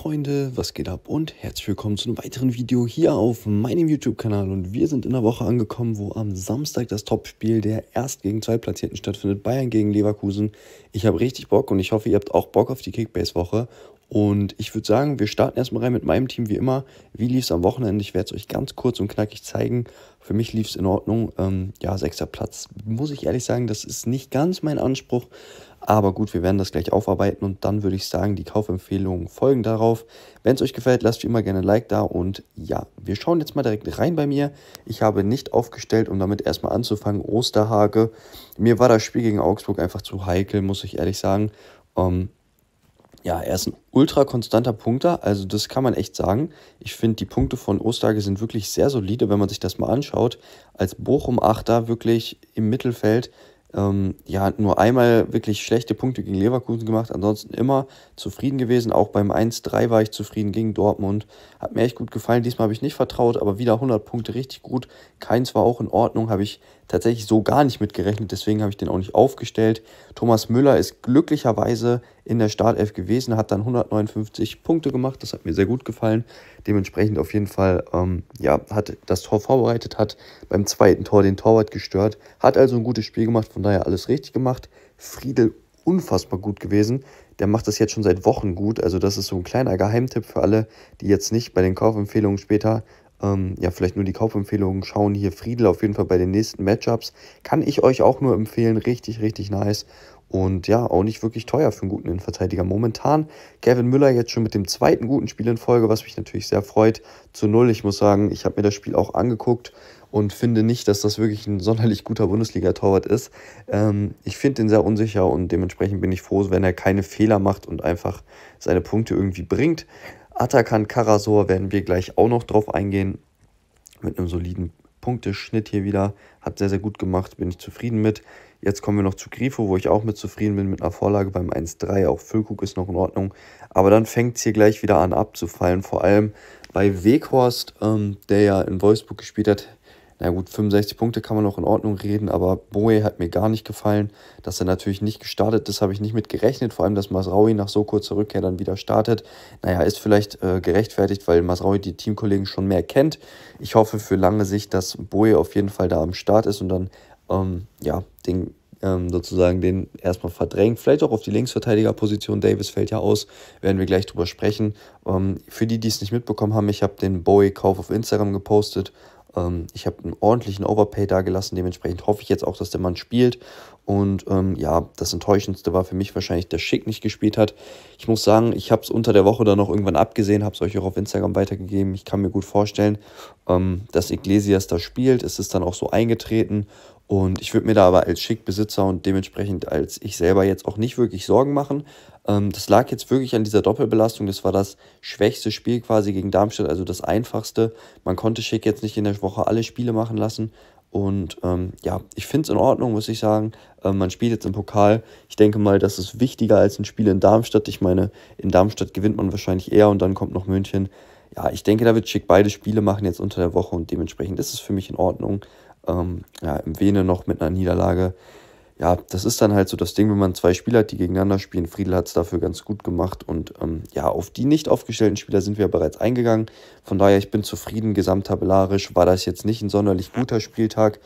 Freunde, was geht ab und herzlich willkommen zu einem weiteren Video hier auf meinem YouTube-Kanal und wir sind in der Woche angekommen, wo am Samstag das Topspiel der Erst- gegen Zweitplatzierten stattfindet, Bayern gegen Leverkusen. Ich habe richtig Bock und ich hoffe, ihr habt auch Bock auf die Kickbase-Woche und ich würde sagen, wir starten erstmal rein mit meinem Team wie immer. Wie lief es am Wochenende? Ich werde es euch ganz kurz und knackig zeigen. Für mich lief es in Ordnung. Ähm, ja, sechster Platz. Muss ich ehrlich sagen, das ist nicht ganz mein Anspruch. Aber gut, wir werden das gleich aufarbeiten und dann würde ich sagen, die Kaufempfehlungen folgen darauf. Wenn es euch gefällt, lasst wie immer gerne ein Like da und ja, wir schauen jetzt mal direkt rein bei mir. Ich habe nicht aufgestellt, um damit erstmal anzufangen, Osterhake. Mir war das Spiel gegen Augsburg einfach zu heikel, muss ich ehrlich sagen. Ähm, ja, er ist ein ultra konstanter Punkter, also das kann man echt sagen. Ich finde, die Punkte von Ostage sind wirklich sehr solide, wenn man sich das mal anschaut. Als Bochum-Achter wirklich im Mittelfeld ähm, ja, nur einmal wirklich schlechte Punkte gegen Leverkusen gemacht, ansonsten immer zufrieden gewesen. Auch beim 1-3 war ich zufrieden gegen Dortmund. Hat mir echt gut gefallen. Diesmal habe ich nicht vertraut, aber wieder 100 Punkte richtig gut. Keins war auch in Ordnung, habe ich tatsächlich so gar nicht mitgerechnet, deswegen habe ich den auch nicht aufgestellt. Thomas Müller ist glücklicherweise in der Startelf gewesen, hat dann 159 Punkte gemacht, das hat mir sehr gut gefallen. Dementsprechend auf jeden Fall, ähm, ja, hat das Tor vorbereitet, hat beim zweiten Tor den Torwart gestört, hat also ein gutes Spiel gemacht, von daher alles richtig gemacht. Friedel unfassbar gut gewesen. Der macht das jetzt schon seit Wochen gut. Also das ist so ein kleiner Geheimtipp für alle, die jetzt nicht bei den Kaufempfehlungen später ähm, ja, vielleicht nur die Kaufempfehlungen schauen. Hier Friedel auf jeden Fall bei den nächsten Matchups. Kann ich euch auch nur empfehlen. Richtig, richtig nice. Und ja, auch nicht wirklich teuer für einen guten Innenverteidiger. Momentan Kevin Müller jetzt schon mit dem zweiten guten Spiel in Folge, was mich natürlich sehr freut. Zu null. Ich muss sagen, ich habe mir das Spiel auch angeguckt und finde nicht, dass das wirklich ein sonderlich guter Bundesliga-Torwart ist. Ähm, ich finde den sehr unsicher und dementsprechend bin ich froh, wenn er keine Fehler macht und einfach seine Punkte irgendwie bringt. Atakan Karasor werden wir gleich auch noch drauf eingehen. Mit einem soliden Punkteschnitt hier wieder. Hat sehr, sehr gut gemacht, bin ich zufrieden mit. Jetzt kommen wir noch zu Grifo, wo ich auch mit zufrieden bin mit einer Vorlage beim 1-3. Auch Füllkug ist noch in Ordnung. Aber dann fängt es hier gleich wieder an abzufallen. Vor allem bei Weghorst, ähm, der ja in Wolfsburg gespielt hat, na gut, 65 Punkte kann man noch in Ordnung reden, aber Boe hat mir gar nicht gefallen, dass er natürlich nicht gestartet ist, habe ich nicht mit gerechnet, vor allem, dass Masraui nach so kurzer Rückkehr dann wieder startet. Naja, ist vielleicht äh, gerechtfertigt, weil Masraui die Teamkollegen schon mehr kennt. Ich hoffe für lange Sicht, dass Boe auf jeden Fall da am Start ist und dann, ähm, ja, den ähm, sozusagen den erstmal verdrängt. Vielleicht auch auf die Linksverteidigerposition. Davis fällt ja aus, werden wir gleich drüber sprechen. Ähm, für die, die es nicht mitbekommen haben, ich habe den Bowie-Kauf auf Instagram gepostet ähm, ich habe einen ordentlichen Overpay da gelassen. Dementsprechend hoffe ich jetzt auch, dass der Mann spielt. Und ähm, ja, das Enttäuschendste war für mich wahrscheinlich, dass Schick nicht gespielt hat. Ich muss sagen, ich habe es unter der Woche dann noch irgendwann abgesehen, habe es euch auch auf Instagram weitergegeben. Ich kann mir gut vorstellen, ähm, dass Iglesias da spielt. Es ist dann auch so eingetreten. Und ich würde mir da aber als Schick-Besitzer und dementsprechend als ich selber jetzt auch nicht wirklich Sorgen machen. Ähm, das lag jetzt wirklich an dieser Doppelbelastung. Das war das schwächste Spiel quasi gegen Darmstadt, also das einfachste. Man konnte Schick jetzt nicht in der Woche alle Spiele machen lassen. Und ähm, ja, ich finde es in Ordnung, muss ich sagen. Ähm, man spielt jetzt im Pokal. Ich denke mal, das ist wichtiger als ein Spiel in Darmstadt. Ich meine, in Darmstadt gewinnt man wahrscheinlich eher und dann kommt noch München. Ja, ich denke, da wird Schick beide Spiele machen jetzt unter der Woche und dementsprechend ist es für mich in Ordnung. Ähm, ja, im Wene noch mit einer Niederlage ja, das ist dann halt so das Ding, wenn man zwei Spieler hat, die gegeneinander spielen. Friedel hat es dafür ganz gut gemacht und ähm, ja, auf die nicht aufgestellten Spieler sind wir bereits eingegangen. Von daher, ich bin zufrieden. Gesamttabellarisch war das jetzt nicht ein sonderlich guter Spieltag.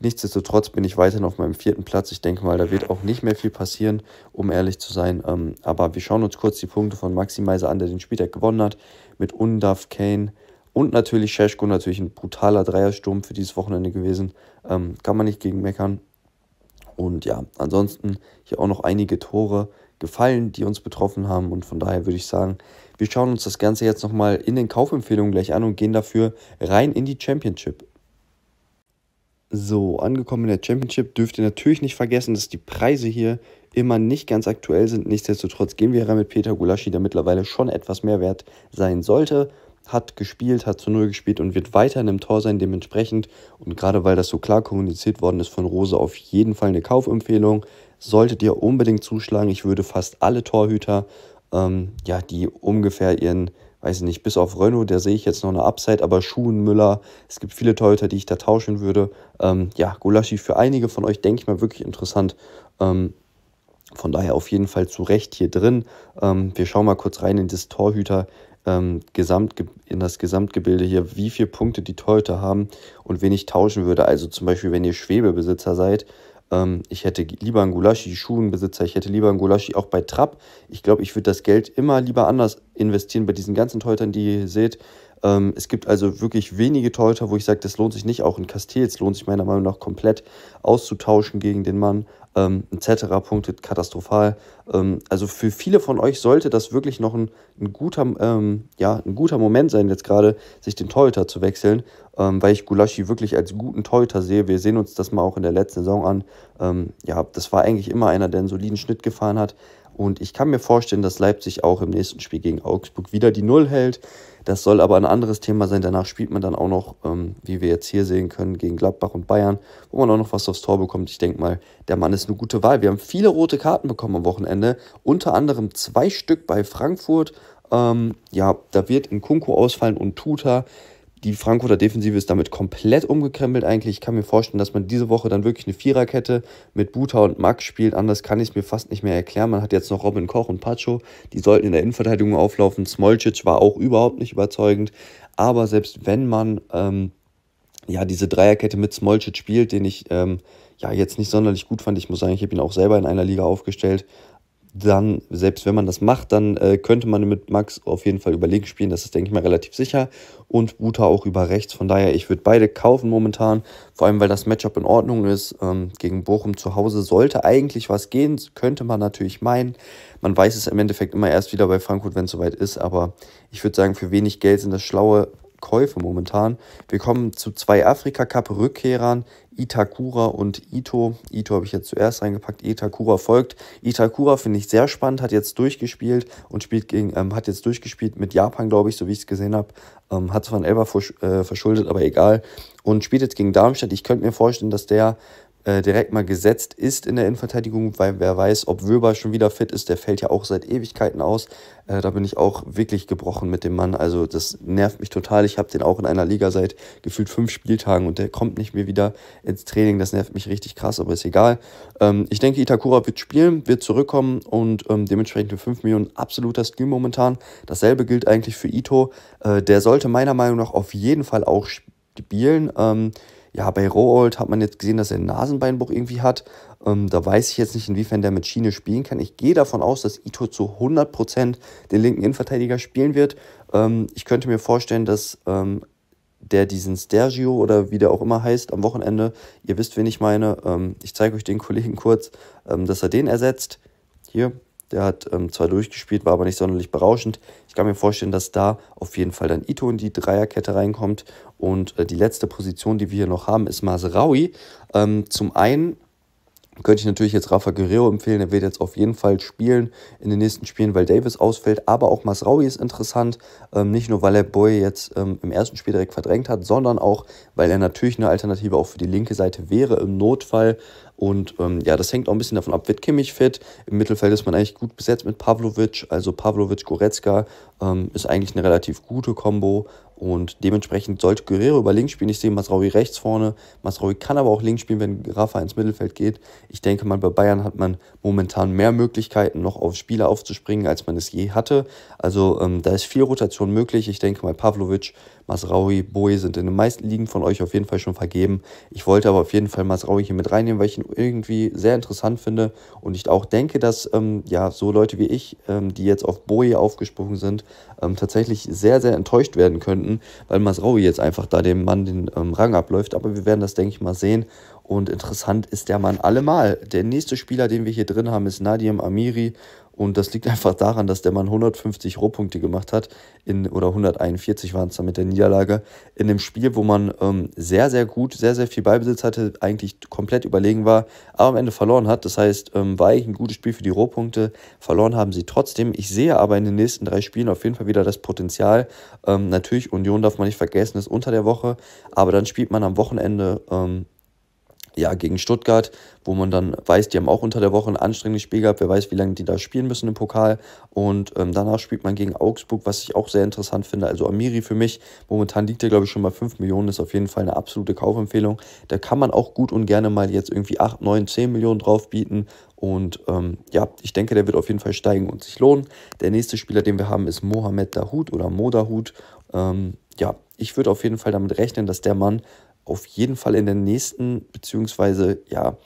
Nichtsdestotrotz bin ich weiterhin auf meinem vierten Platz. Ich denke mal, da wird auch nicht mehr viel passieren, um ehrlich zu sein. Ähm, aber wir schauen uns kurz die Punkte von Maximizer an, der den Spieltag gewonnen hat, mit Undav Kane. Und natürlich Scheschko, natürlich ein brutaler Dreiersturm für dieses Wochenende gewesen. Ähm, kann man nicht gegen meckern. Und ja, ansonsten hier auch noch einige Tore gefallen, die uns betroffen haben. Und von daher würde ich sagen, wir schauen uns das Ganze jetzt nochmal in den Kaufempfehlungen gleich an und gehen dafür rein in die Championship. So, angekommen in der Championship dürft ihr natürlich nicht vergessen, dass die Preise hier immer nicht ganz aktuell sind. Nichtsdestotrotz gehen wir rein mit Peter Gulaschi, der mittlerweile schon etwas mehr wert sein sollte hat gespielt, hat zu Null gespielt und wird weiter in einem Tor sein dementsprechend. Und gerade weil das so klar kommuniziert worden ist von Rose, auf jeden Fall eine Kaufempfehlung. Solltet ihr unbedingt zuschlagen. Ich würde fast alle Torhüter, ähm, ja, die ungefähr ihren, weiß ich nicht, bis auf Renault, der sehe ich jetzt noch eine Upside, aber Schuhen, Müller, es gibt viele Torhüter, die ich da tauschen würde. Ähm, ja, Gulaschi für einige von euch, denke ich mal, wirklich interessant. Ähm, von daher auf jeden Fall zu Recht hier drin. Ähm, wir schauen mal kurz rein in das Torhüter ähm, Gesamtge in das Gesamtgebilde hier, wie viele Punkte die Torhüter haben und wen ich tauschen würde. Also zum Beispiel, wenn ihr Schwebebesitzer seid, ähm, ich hätte lieber einen Gulaschi, Schuhenbesitzer, ich hätte lieber einen Gulaschi auch bei Trapp. Ich glaube, ich würde das Geld immer lieber anders investieren bei diesen ganzen Torhütern, die ihr hier seht, ähm, es gibt also wirklich wenige Torhüter, wo ich sage, das lohnt sich nicht. Auch in Castells lohnt sich meiner Meinung nach komplett auszutauschen gegen den Mann. Ähm, etc. punktet katastrophal. Ähm, also für viele von euch sollte das wirklich noch ein, ein guter, ähm, ja, ein guter Moment sein, jetzt gerade sich den Torhüter zu wechseln, ähm, weil ich Gulaschi wirklich als guten Torhüter sehe. Wir sehen uns das mal auch in der letzten Saison an. Ähm, ja, das war eigentlich immer einer, der einen soliden Schnitt gefahren hat. Und ich kann mir vorstellen, dass Leipzig auch im nächsten Spiel gegen Augsburg wieder die Null hält. Das soll aber ein anderes Thema sein. Danach spielt man dann auch noch, ähm, wie wir jetzt hier sehen können, gegen Gladbach und Bayern, wo man auch noch was aufs Tor bekommt. Ich denke mal, der Mann ist eine gute Wahl. Wir haben viele rote Karten bekommen am Wochenende, unter anderem zwei Stück bei Frankfurt. Ähm, ja, da wird in Kunko ausfallen und Tuta. Die Frankfurter Defensive ist damit komplett umgekrempelt eigentlich. Ich kann mir vorstellen, dass man diese Woche dann wirklich eine Viererkette mit Buta und Max spielt. Anders kann ich es mir fast nicht mehr erklären. Man hat jetzt noch Robin Koch und Pacho. Die sollten in der Innenverteidigung auflaufen. Smolcic war auch überhaupt nicht überzeugend. Aber selbst wenn man ähm, ja diese Dreierkette mit Smolcic spielt, den ich ähm, ja jetzt nicht sonderlich gut fand, ich muss sagen, ich habe ihn auch selber in einer Liga aufgestellt, dann, selbst wenn man das macht, dann äh, könnte man mit Max auf jeden Fall über links spielen. Das ist, denke ich mal, relativ sicher. Und Buta auch über rechts. Von daher, ich würde beide kaufen momentan. Vor allem, weil das Matchup in Ordnung ist. Ähm, gegen Bochum zu Hause sollte eigentlich was gehen. Könnte man natürlich meinen. Man weiß es im Endeffekt immer erst wieder bei Frankfurt, wenn es soweit ist. Aber ich würde sagen, für wenig Geld sind das schlaue Käufe momentan. Wir kommen zu zwei Afrika-Cup-Rückkehrern, Itakura und Ito. Ito habe ich jetzt zuerst reingepackt, Itakura folgt. Itakura finde ich sehr spannend, hat jetzt durchgespielt und spielt gegen, ähm, hat jetzt durchgespielt mit Japan, glaube ich, so wie ich es gesehen habe. Ähm, hat zwar einen Elber äh, verschuldet, aber egal. Und spielt jetzt gegen Darmstadt. Ich könnte mir vorstellen, dass der äh, direkt mal gesetzt ist in der Innenverteidigung, weil wer weiß, ob Wöber schon wieder fit ist, der fällt ja auch seit Ewigkeiten aus. Äh, da bin ich auch wirklich gebrochen mit dem Mann. Also das nervt mich total. Ich habe den auch in einer Liga seit gefühlt fünf Spieltagen und der kommt nicht mehr wieder ins Training. Das nervt mich richtig krass, aber ist egal. Ähm, ich denke, Itakura wird spielen, wird zurückkommen und ähm, dementsprechend für 5 Millionen absoluter Stream momentan. Dasselbe gilt eigentlich für Ito. Äh, der sollte meiner Meinung nach auf jeden Fall auch spielen. Ähm, ja, bei Rowold hat man jetzt gesehen, dass er einen Nasenbeinbruch irgendwie hat. Ähm, da weiß ich jetzt nicht, inwiefern der mit Schiene spielen kann. Ich gehe davon aus, dass Ito zu 100% den linken Innenverteidiger spielen wird. Ähm, ich könnte mir vorstellen, dass ähm, der diesen Stergio oder wie der auch immer heißt am Wochenende, ihr wisst, wen ich meine, ähm, ich zeige euch den Kollegen kurz, ähm, dass er den ersetzt. Hier, der hat ähm, zwar durchgespielt, war aber nicht sonderlich berauschend. Ich kann mir vorstellen, dass da auf jeden Fall dann Ito in die Dreierkette reinkommt. Und äh, die letzte Position, die wir hier noch haben, ist Maseraui. Ähm, zum einen könnte ich natürlich jetzt Rafa Guerrero empfehlen. Er wird jetzt auf jeden Fall spielen in den nächsten Spielen, weil Davis ausfällt. Aber auch Masraui ist interessant. Ähm, nicht nur, weil er Boy jetzt ähm, im ersten Spiel direkt verdrängt hat, sondern auch, weil er natürlich eine Alternative auch für die linke Seite wäre im Notfall. Und ähm, ja, das hängt auch ein bisschen davon ab, wird Kimmich fit? Im Mittelfeld ist man eigentlich gut besetzt mit Pavlovic. Also Pavlovic, Goretzka ähm, ist eigentlich eine relativ gute Kombo. Und dementsprechend sollte Guerrero über links spielen. Ich sehe Masraui rechts vorne. Masraui kann aber auch links spielen, wenn Rafa ins Mittelfeld geht. Ich denke mal, bei Bayern hat man momentan mehr Möglichkeiten, noch auf Spieler aufzuspringen, als man es je hatte. Also ähm, da ist viel Rotation möglich. Ich denke mal, Pavlovic, Masraui, Boe sind in den meisten Ligen von euch auf jeden Fall schon vergeben. Ich wollte aber auf jeden Fall Masraui hier mit reinnehmen, weil ich ihn irgendwie sehr interessant finde. Und ich auch denke, dass ähm, ja, so Leute wie ich, ähm, die jetzt auf Boe aufgesprungen sind, ähm, tatsächlich sehr, sehr enttäuscht werden könnten denken, weil Masraui jetzt einfach da dem Mann den ähm, Rang abläuft. Aber wir werden das, denke ich mal, sehen. Und interessant ist der Mann allemal. Der nächste Spieler, den wir hier drin haben, ist Nadim Amiri. Und das liegt einfach daran, dass der Mann 150 Rohpunkte gemacht hat, in, oder 141 waren es dann mit der Niederlage, in dem Spiel, wo man ähm, sehr, sehr gut, sehr, sehr viel Beibesitz hatte, eigentlich komplett überlegen war, aber am Ende verloren hat. Das heißt, ähm, war eigentlich ein gutes Spiel für die Rohpunkte, verloren haben sie trotzdem. Ich sehe aber in den nächsten drei Spielen auf jeden Fall wieder das Potenzial. Ähm, natürlich, Union darf man nicht vergessen, ist unter der Woche, aber dann spielt man am Wochenende ähm, ja, gegen Stuttgart, wo man dann weiß, die haben auch unter der Woche ein anstrengendes Spiel gehabt. Wer weiß, wie lange die da spielen müssen im Pokal. Und ähm, danach spielt man gegen Augsburg, was ich auch sehr interessant finde. Also Amiri für mich, momentan liegt er, glaube ich, schon bei 5 Millionen, ist auf jeden Fall eine absolute Kaufempfehlung. Da kann man auch gut und gerne mal jetzt irgendwie 8, 9, 10 Millionen drauf bieten. Und ähm, ja, ich denke, der wird auf jeden Fall steigen und sich lohnen. Der nächste Spieler, den wir haben, ist Mohamed Dahoud oder Modahut. Ähm, ja, ich würde auf jeden Fall damit rechnen, dass der Mann auf jeden Fall in der nächsten, beziehungsweise ja,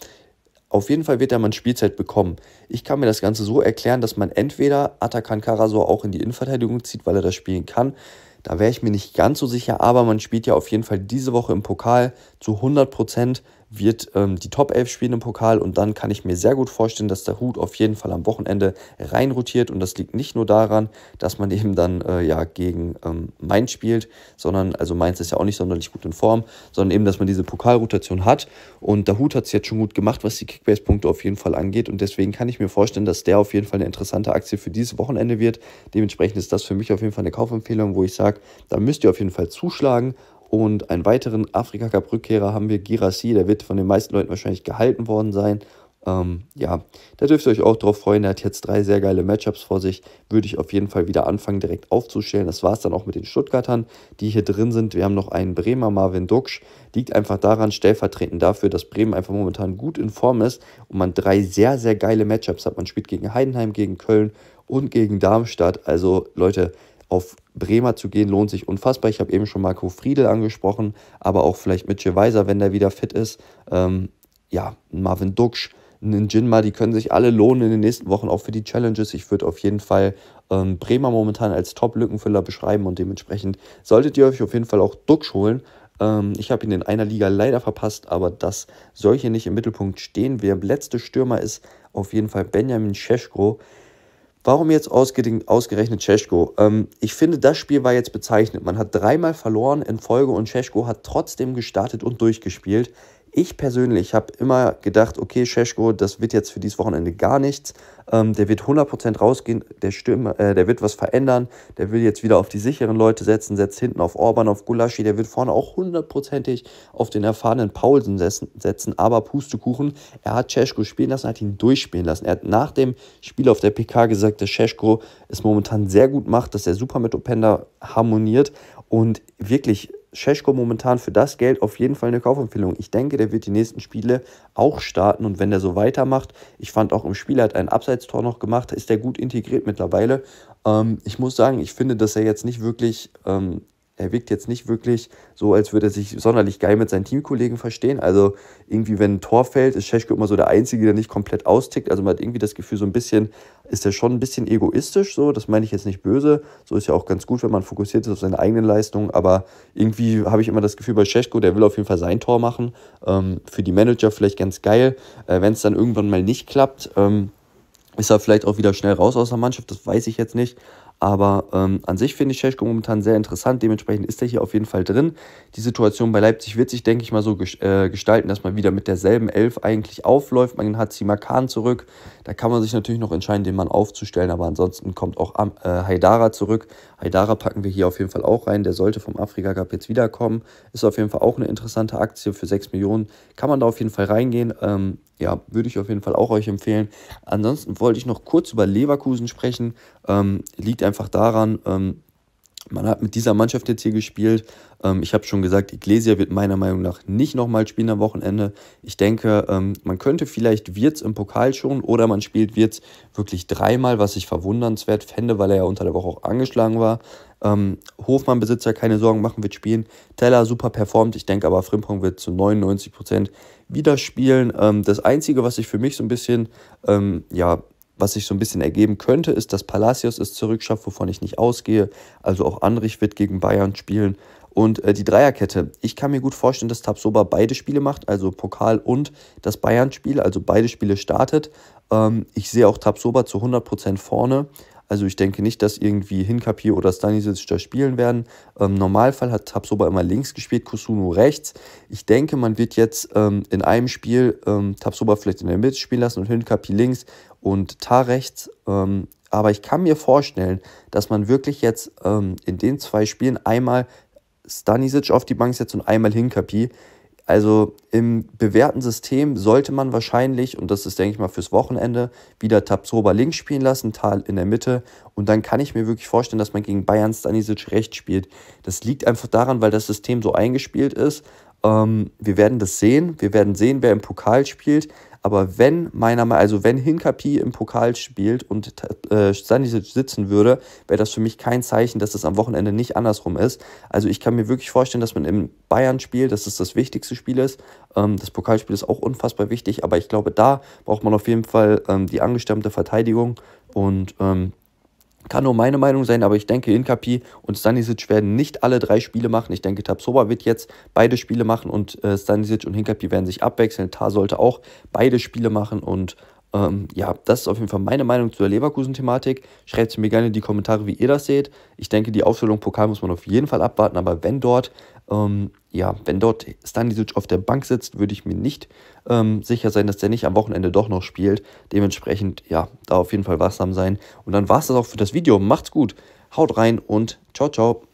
auf jeden Fall wird der mal Spielzeit bekommen. Ich kann mir das Ganze so erklären, dass man entweder Atakan Karasor auch in die Innenverteidigung zieht, weil er das spielen kann. Da wäre ich mir nicht ganz so sicher, aber man spielt ja auf jeden Fall diese Woche im Pokal zu 100 Prozent wird ähm, die Top 11 spielen im Pokal und dann kann ich mir sehr gut vorstellen, dass der Hut auf jeden Fall am Wochenende rein rotiert und das liegt nicht nur daran, dass man eben dann äh, ja gegen ähm, Mainz spielt, sondern, also Mainz ist ja auch nicht sonderlich gut in Form, sondern eben, dass man diese Pokalrotation hat und der Hut hat es jetzt schon gut gemacht, was die Kickbase-Punkte auf jeden Fall angeht und deswegen kann ich mir vorstellen, dass der auf jeden Fall eine interessante Aktie für dieses Wochenende wird. Dementsprechend ist das für mich auf jeden Fall eine Kaufempfehlung, wo ich sage, da müsst ihr auf jeden Fall zuschlagen und einen weiteren Afrika-Cup-Rückkehrer haben wir Girassi, der wird von den meisten Leuten wahrscheinlich gehalten worden sein. Ähm, ja, da dürft ihr euch auch drauf freuen. Er hat jetzt drei sehr geile Matchups vor sich. Würde ich auf jeden Fall wieder anfangen, direkt aufzustellen. Das war es dann auch mit den Stuttgartern, die hier drin sind. Wir haben noch einen Bremer, Marvin Duxch. Liegt einfach daran, stellvertretend dafür, dass Bremen einfach momentan gut in Form ist und man drei sehr, sehr geile Matchups hat. Man spielt gegen Heidenheim, gegen Köln und gegen Darmstadt. Also, Leute, auf Bremer zu gehen, lohnt sich unfassbar. Ich habe eben schon Marco Friedel angesprochen, aber auch vielleicht Mitchell Weiser, wenn der wieder fit ist. Ähm, ja, Marvin Duksch, einen Jinma, die können sich alle lohnen in den nächsten Wochen, auch für die Challenges. Ich würde auf jeden Fall ähm, Bremer momentan als Top-Lückenfüller beschreiben und dementsprechend solltet ihr euch auf jeden Fall auch Duksch holen. Ähm, ich habe ihn in einer Liga leider verpasst, aber das soll hier nicht im Mittelpunkt stehen. Wer letzte Stürmer ist, auf jeden Fall Benjamin Scheschko Warum jetzt ausgerechnet Cesko? Ähm, ich finde, das Spiel war jetzt bezeichnet. Man hat dreimal verloren in Folge und Cesko hat trotzdem gestartet und durchgespielt. Ich persönlich habe immer gedacht, okay, Scheschko, das wird jetzt für dieses Wochenende gar nichts. Ähm, der wird 100% rausgehen, der, Stimme, äh, der wird was verändern, der will jetzt wieder auf die sicheren Leute setzen, setzt hinten auf Orban, auf Gulaschi, der wird vorne auch hundertprozentig auf den erfahrenen Paulsen setzen, aber Pustekuchen, er hat Scheschko spielen lassen, hat ihn durchspielen lassen. Er hat nach dem Spiel auf der PK gesagt, dass Scheschko es momentan sehr gut macht, dass er super mit Openda harmoniert und wirklich Scheschko momentan für das Geld auf jeden Fall eine Kaufempfehlung. Ich denke, der wird die nächsten Spiele auch starten und wenn der so weitermacht, ich fand auch im Spiel hat ein Abseitstor noch gemacht, ist der gut integriert mittlerweile. Ähm, ich muss sagen, ich finde, dass er jetzt nicht wirklich ähm, er wirkt jetzt nicht wirklich so, als würde er sich sonderlich geil mit seinen Teamkollegen verstehen. Also irgendwie, wenn ein Tor fällt, ist Scheschke immer so der Einzige, der nicht komplett austickt. Also man hat irgendwie das Gefühl, so ein bisschen ist er schon ein bisschen egoistisch so. Das meine ich jetzt nicht böse. So ist ja auch ganz gut, wenn man fokussiert ist auf seine eigenen Leistungen. Aber irgendwie habe ich immer das Gefühl bei Scheschko, der will auf jeden Fall sein Tor machen. Ähm, für die Manager vielleicht ganz geil. Äh, wenn es dann irgendwann mal nicht klappt, ähm, ist er vielleicht auch wieder schnell raus aus der Mannschaft. Das weiß ich jetzt nicht. Aber ähm, an sich finde ich Scheschko momentan sehr interessant. Dementsprechend ist er hier auf jeden Fall drin. Die Situation bei Leipzig wird sich, denke ich mal, so äh, gestalten, dass man wieder mit derselben Elf eigentlich aufläuft. Man hat Simakan zurück. Da kann man sich natürlich noch entscheiden, den Mann aufzustellen. Aber ansonsten kommt auch Am äh, Haidara zurück. Haidara packen wir hier auf jeden Fall auch rein. Der sollte vom Afrika Cup jetzt wiederkommen. Ist auf jeden Fall auch eine interessante Aktie für 6 Millionen. Kann man da auf jeden Fall reingehen. Ähm, ja, würde ich auf jeden Fall auch euch empfehlen. Ansonsten wollte ich noch kurz über Leverkusen sprechen. Ähm, liegt einfach daran, ähm, man hat mit dieser Mannschaft jetzt hier gespielt. Ähm, ich habe schon gesagt, Iglesia wird meiner Meinung nach nicht nochmal spielen am Wochenende. Ich denke, ähm, man könnte vielleicht Wirtz im Pokal schon oder man spielt Wirtz wirklich dreimal, was ich verwundernswert fände, weil er ja unter der Woche auch angeschlagen war. Ähm, Hofmann Besitzer keine Sorgen machen, wird spielen. Teller super performt. Ich denke aber, Frimpong wird zu 99% wieder spielen. das Einzige, was ich für mich so ein bisschen ja, was sich so ein bisschen ergeben könnte, ist, dass Palacios es zurückschafft, wovon ich nicht ausgehe. Also auch Anrich wird gegen Bayern spielen. Und äh, die Dreierkette. Ich kann mir gut vorstellen, dass Tabsoba beide Spiele macht, also Pokal und das Bayern-Spiel, also beide Spiele startet. Ähm, ich sehe auch Tabsoba zu 100% vorne. Also ich denke nicht, dass irgendwie Hinkapi oder Stanisic da spielen werden. Im ähm, Normalfall hat Tabsoba immer links gespielt, Kusuno rechts. Ich denke, man wird jetzt ähm, in einem Spiel ähm, Tabsoba vielleicht in der Mitte spielen lassen und Hinkapi links und Tar rechts. Ähm, aber ich kann mir vorstellen, dass man wirklich jetzt ähm, in den zwei Spielen einmal Stanisic auf die Bank setzt und einmal Hinkapi. Also im bewährten System sollte man wahrscheinlich, und das ist, denke ich mal, fürs Wochenende, wieder Tabsoba links spielen lassen, Tal in der Mitte. Und dann kann ich mir wirklich vorstellen, dass man gegen Bayern Stanisic rechts spielt. Das liegt einfach daran, weil das System so eingespielt ist. Ähm, wir werden das sehen. Wir werden sehen, wer im Pokal spielt. Aber wenn meiner Meinung, also wenn Hinkapi im Pokal spielt und äh, Stanisic sitzen würde, wäre das für mich kein Zeichen, dass das am Wochenende nicht andersrum ist. Also ich kann mir wirklich vorstellen, dass man im Bayern-Spiel, dass es das wichtigste Spiel ist. Ähm, das Pokalspiel ist auch unfassbar wichtig, aber ich glaube, da braucht man auf jeden Fall ähm, die angestammte Verteidigung und ähm, kann nur meine Meinung sein, aber ich denke, Inkapi und Stanisic werden nicht alle drei Spiele machen. Ich denke, Tabsoba wird jetzt beide Spiele machen und äh, Stanisic und Hinkapi werden sich abwechseln. Tar sollte auch beide Spiele machen und ähm, ja, das ist auf jeden Fall meine Meinung zur Leverkusen-Thematik. Schreibt mir gerne in die Kommentare, wie ihr das seht. Ich denke, die Aufstellung Pokal muss man auf jeden Fall abwarten, aber wenn dort ähm, ja, wenn dort Stanisic auf der Bank sitzt, würde ich mir nicht ähm, sicher sein, dass der nicht am Wochenende doch noch spielt. Dementsprechend, ja, da auf jeden Fall wachsam sein. Und dann war es das auch für das Video. Macht's gut, haut rein und ciao, ciao.